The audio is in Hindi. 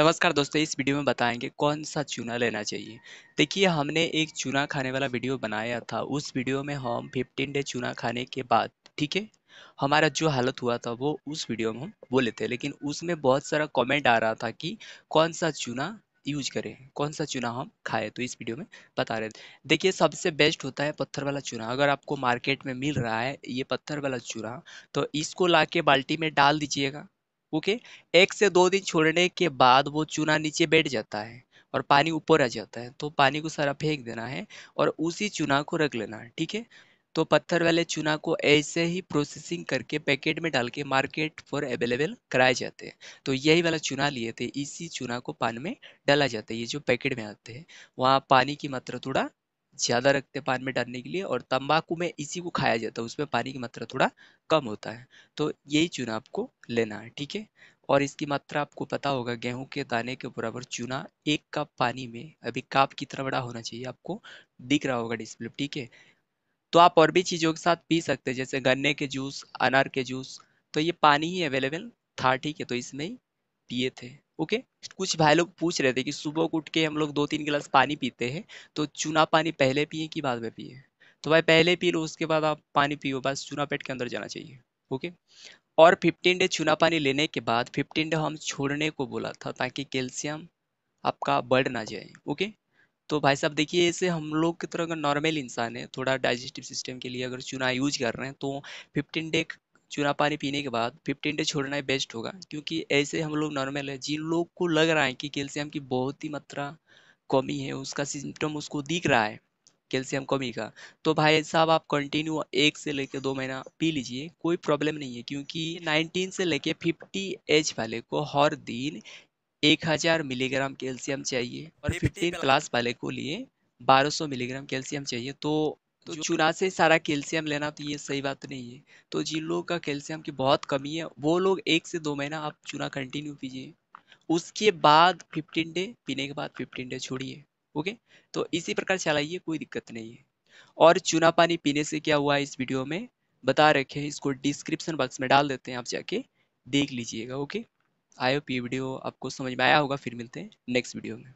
नमस्कार दोस्तों इस वीडियो में बताएंगे कौन सा चूना लेना चाहिए देखिए हमने एक चूना खाने वाला वीडियो बनाया था उस वीडियो में हम 15 डे चूना खाने के बाद ठीक है हमारा जो हालत हुआ था वो उस वीडियो में हम बोले थे लेकिन उसमें बहुत सारा कमेंट आ रहा था कि कौन सा चूना यूज करें कौन सा चूना हम खाएं तो इस वीडियो में बता रहे थे देखिए सबसे बेस्ट होता है पत्थर वाला चूना अगर आपको मार्केट में मिल रहा है ये पत्थर वाला चूना तो इसको ला के बाल्टी में डाल दीजिएगा ओके एक से दो दिन छोड़ने के बाद वो चूना नीचे बैठ जाता है और पानी ऊपर आ जाता है तो पानी को सारा फेंक देना है और उसी चूना को रख लेना है ठीक है तो पत्थर वाले चूना को ऐसे ही प्रोसेसिंग करके पैकेट में डाल के मार्केट पर अवेलेबल कराए जाते हैं तो यही वाला चूना लिए थे इसी चूना को पानी में डाला जाता है ये जो पैकेट में आते हैं वहाँ पानी की मात्रा थोड़ा ज़्यादा रखते हैं पान में डालने के लिए और तंबाकू में इसी को खाया जाता है उसमें पानी की मात्रा थोड़ा कम होता है तो यही चूना आपको लेना है ठीक है और इसकी मात्रा आपको पता होगा गेहूं के दाने के बराबर चूना एक कप पानी में अभी काप कितना बड़ा होना चाहिए आपको दिख रहा होगा डिस्प्ले ठीक है तो आप और भी चीज़ों के साथ पी सकते हैं जैसे गन्ने के जूस अनार के जूस तो ये पानी ही अवेलेबल था ठीक है तो इसमें ही पिए थे ओके okay? कुछ भाई लोग पूछ रहे थे कि सुबह उठ के हम लोग दो तीन गिलास पानी पीते हैं तो चूना पानी पहले पिए कि बाद में पिए तो भाई पहले पी लो उसके बाद आप पानी पियो बस चूना पेट के अंदर जाना चाहिए ओके okay? और 15 डे चूना पानी लेने के बाद 15 डे हम छोड़ने को बोला था ताकि कैल्शियम आपका बढ़ ना जाए ओके okay? तो भाई साहब देखिए ऐसे हम लोग की तरह अगर नॉर्मल इंसान है थोड़ा डाइजेस्टिव सिस्टम के लिए अगर चूना यूज कर रहे हैं तो 15 डे चूना पानी पीने के बाद फिफ्टीन डे छोड़ना ही बेस्ट होगा क्योंकि ऐसे हम लोग नॉर्मल है जिन लोग को लग रहा है कि कैल्शियम की बहुत ही मात्रा कमी है उसका सिम्टम उसको दिख रहा है कैल्शियम कमी का तो भाई साहब आप कंटिन्यू एक से लेकर दो महीना पी लीजिए कोई प्रॉब्लम नहीं है क्योंकि 19 से लेकर 50 एज वाले को हर दिन 1000 मिलीग्राम कैल्शियम चाहिए और 15 प्लस वाले को लिए 1200 मिलीग्राम कैल्शियम चाहिए तो तो चूना से सारा कैल्शियम लेना तो ये सही बात नहीं है तो जिन लोगों का कैल्शियम की बहुत कमी है वो लोग एक से दो महीना आप चूना कंटिन्यू पीजिए उसके बाद फिफ्टीन डे पीने के बाद फिफ्टीन डे छोड़िए ओके तो इसी प्रकार चलाइए कोई दिक्कत नहीं है और चूना पानी पीने से क्या हुआ इस वीडियो में बता रखे हैं इसको डिस्क्रिप्शन बॉक्स में डाल देते हैं आप जाके देख लीजिएगा ओके आई होप ये वीडियो आपको समझ में आया होगा फिर मिलते हैं नेक्स्ट वीडियो में